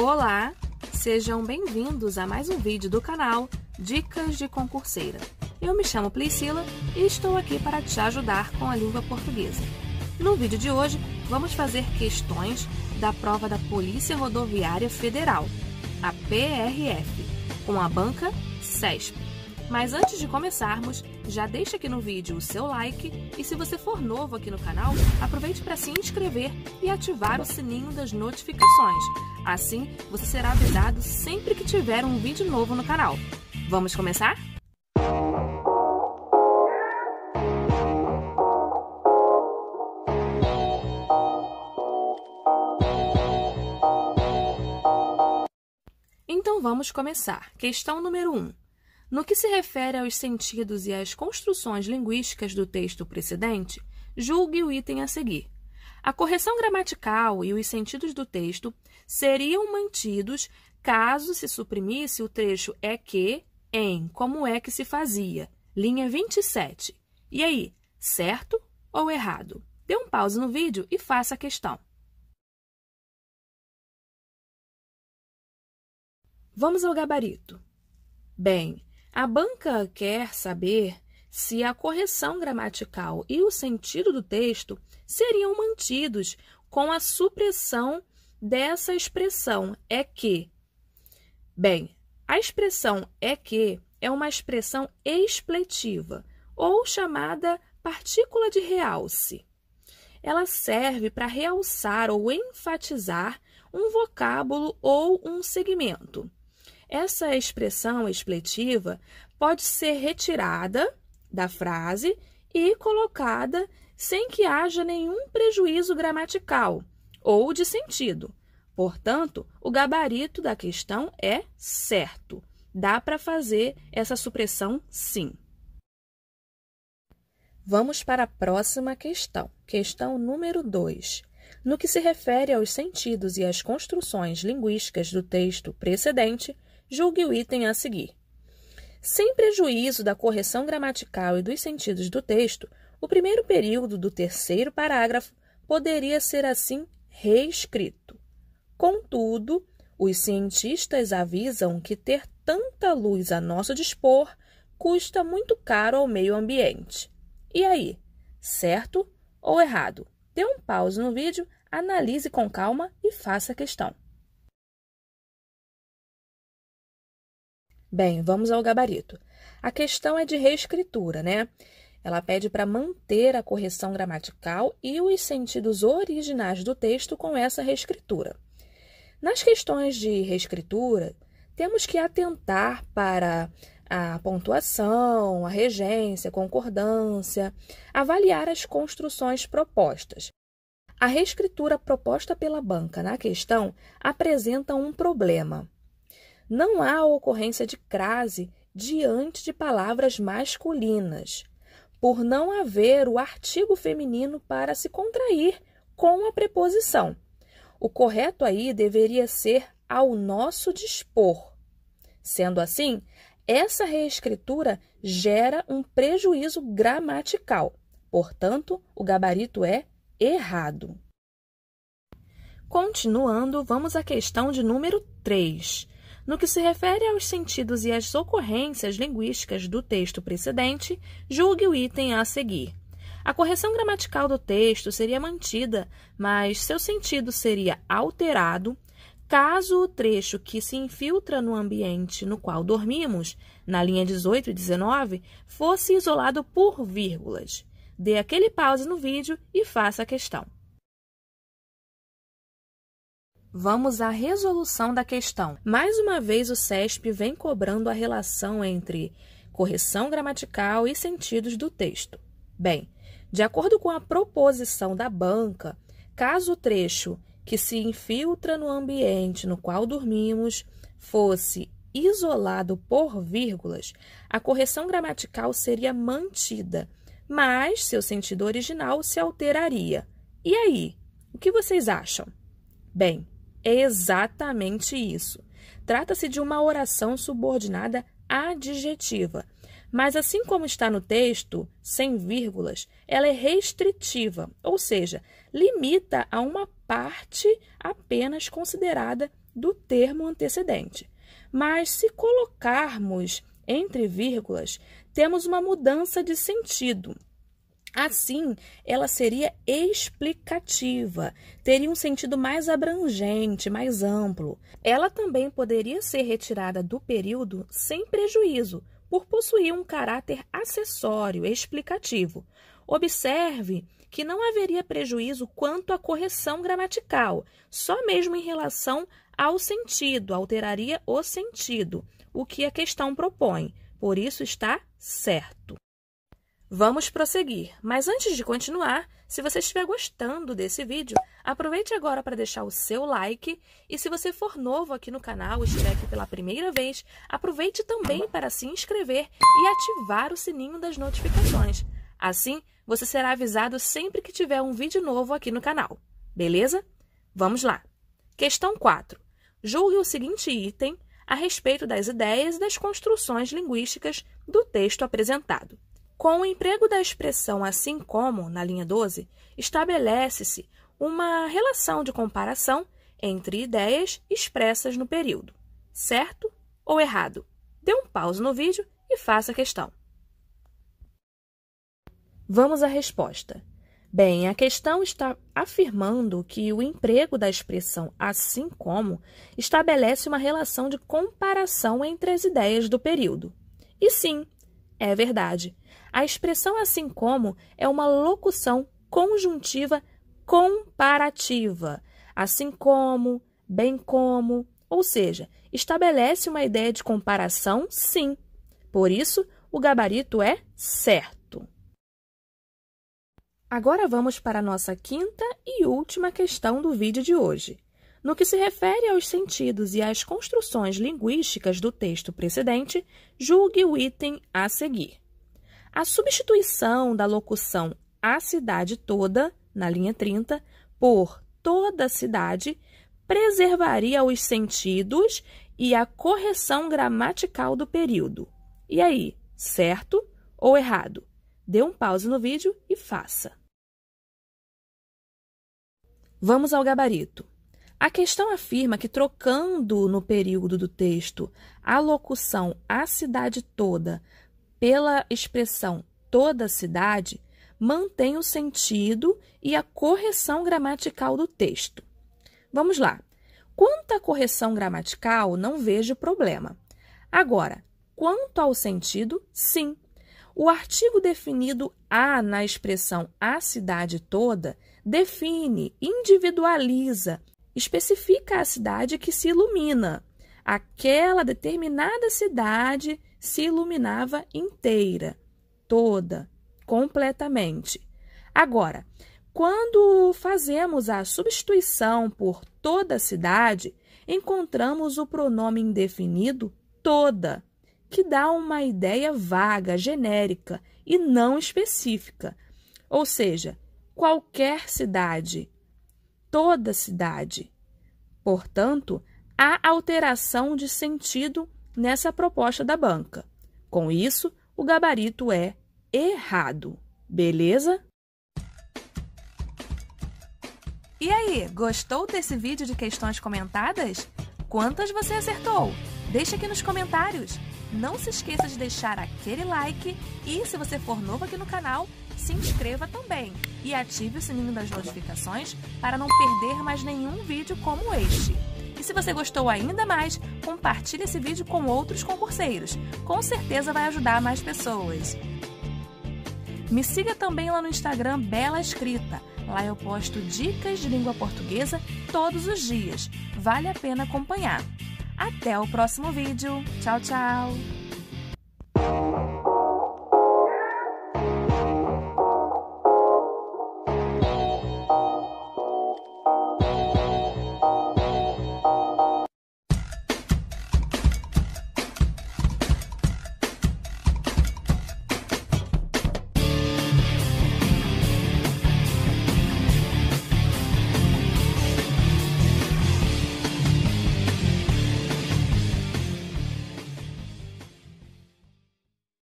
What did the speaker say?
Olá, sejam bem-vindos a mais um vídeo do canal Dicas de Concurseira. Eu me chamo Priscila e estou aqui para te ajudar com a língua portuguesa. No vídeo de hoje, vamos fazer questões da prova da Polícia Rodoviária Federal, a PRF, com a banca SESP. Mas antes de começarmos, já deixa aqui no vídeo o seu like e se você for novo aqui no canal, aproveite para se inscrever e ativar o sininho das notificações. Assim, você será avisado sempre que tiver um vídeo novo no canal. Vamos começar? Então vamos começar. Questão número 1. Um. No que se refere aos sentidos e às construções linguísticas do texto precedente, julgue o item a seguir. A correção gramatical e os sentidos do texto seriam mantidos caso se suprimisse o trecho é que, em, como é que se fazia, linha 27. E aí, certo ou errado? Dê um pause no vídeo e faça a questão. Vamos ao gabarito. Bem, a banca quer saber se a correção gramatical e o sentido do texto seriam mantidos com a supressão dessa expressão é que. Bem, a expressão é que é uma expressão expletiva ou chamada partícula de realce. Ela serve para realçar ou enfatizar um vocábulo ou um segmento. Essa expressão expletiva pode ser retirada da frase e colocada sem que haja nenhum prejuízo gramatical ou de sentido. Portanto, o gabarito da questão é certo. Dá para fazer essa supressão sim. Vamos para a próxima questão, questão número 2. No que se refere aos sentidos e às construções linguísticas do texto precedente, julgue o item a seguir. Sem prejuízo da correção gramatical e dos sentidos do texto, o primeiro período do terceiro parágrafo poderia ser assim reescrito. Contudo, os cientistas avisam que ter tanta luz a nosso dispor custa muito caro ao meio ambiente. E aí, certo ou errado? Dê um pause no vídeo, analise com calma e faça a questão. Bem, vamos ao gabarito. A questão é de reescritura, né? Ela pede para manter a correção gramatical e os sentidos originais do texto com essa reescritura. Nas questões de reescritura, temos que atentar para a pontuação, a regência, a concordância, avaliar as construções propostas. A reescritura proposta pela banca na questão apresenta um problema não há ocorrência de crase diante de palavras masculinas, por não haver o artigo feminino para se contrair com a preposição. O correto aí deveria ser ao nosso dispor. Sendo assim, essa reescritura gera um prejuízo gramatical. Portanto, o gabarito é errado. Continuando, vamos à questão de número 3. No que se refere aos sentidos e às ocorrências linguísticas do texto precedente, julgue o item a seguir. A correção gramatical do texto seria mantida, mas seu sentido seria alterado caso o trecho que se infiltra no ambiente no qual dormimos, na linha 18 e 19, fosse isolado por vírgulas. Dê aquele pause no vídeo e faça a questão. Vamos à resolução da questão. Mais uma vez, o CESP vem cobrando a relação entre correção gramatical e sentidos do texto. Bem, de acordo com a proposição da banca, caso o trecho que se infiltra no ambiente no qual dormimos fosse isolado por vírgulas, a correção gramatical seria mantida, mas seu sentido original se alteraria. E aí? O que vocês acham? Bem, é exatamente isso. Trata-se de uma oração subordinada adjetiva. Mas, assim como está no texto, sem vírgulas, ela é restritiva, ou seja, limita a uma parte apenas considerada do termo antecedente. Mas, se colocarmos entre vírgulas, temos uma mudança de sentido, Assim, ela seria explicativa, teria um sentido mais abrangente, mais amplo. Ela também poderia ser retirada do período sem prejuízo, por possuir um caráter acessório, explicativo. Observe que não haveria prejuízo quanto à correção gramatical, só mesmo em relação ao sentido, alteraria o sentido, o que a questão propõe. Por isso está certo. Vamos prosseguir, mas antes de continuar, se você estiver gostando desse vídeo, aproveite agora para deixar o seu like e se você for novo aqui no canal, estiver aqui pela primeira vez, aproveite também para se inscrever e ativar o sininho das notificações. Assim, você será avisado sempre que tiver um vídeo novo aqui no canal, beleza? Vamos lá! Questão 4. Julgue o seguinte item a respeito das ideias e das construções linguísticas do texto apresentado. Com o emprego da expressão assim como, na linha 12, estabelece-se uma relação de comparação entre ideias expressas no período. Certo ou errado? Dê um pause no vídeo e faça a questão. Vamos à resposta. Bem, a questão está afirmando que o emprego da expressão assim como estabelece uma relação de comparação entre as ideias do período. E sim, é verdade. A expressão assim como é uma locução conjuntiva comparativa, assim como, bem como, ou seja, estabelece uma ideia de comparação, sim. Por isso, o gabarito é certo. Agora vamos para a nossa quinta e última questão do vídeo de hoje. No que se refere aos sentidos e às construções linguísticas do texto precedente, julgue o item a seguir. A substituição da locução a cidade toda, na linha 30, por toda a cidade preservaria os sentidos e a correção gramatical do período. E aí, certo ou errado? Dê um pause no vídeo e faça. Vamos ao gabarito. A questão afirma que, trocando no período do texto a locução a cidade toda pela expressão toda cidade, mantém o sentido e a correção gramatical do texto. Vamos lá. Quanto à correção gramatical, não vejo problema. Agora, quanto ao sentido, sim. O artigo definido a na expressão a cidade toda define, individualiza especifica a cidade que se ilumina. Aquela determinada cidade se iluminava inteira, toda, completamente. Agora, quando fazemos a substituição por toda a cidade, encontramos o pronome indefinido toda, que dá uma ideia vaga, genérica e não específica. Ou seja, qualquer cidade, toda a cidade. Portanto, há alteração de sentido nessa proposta da banca. Com isso, o gabarito é errado. Beleza? E aí, gostou desse vídeo de questões comentadas? Quantas você acertou? Deixa aqui nos comentários. Não se esqueça de deixar aquele like e, se você for novo aqui no canal, se inscreva também e ative o sininho das notificações para não perder mais nenhum vídeo como este. E se você gostou ainda mais, compartilhe esse vídeo com outros concurseiros. Com certeza vai ajudar mais pessoas. Me siga também lá no Instagram Bela Escrita. Lá eu posto dicas de língua portuguesa todos os dias. Vale a pena acompanhar. Até o próximo vídeo. Tchau, tchau!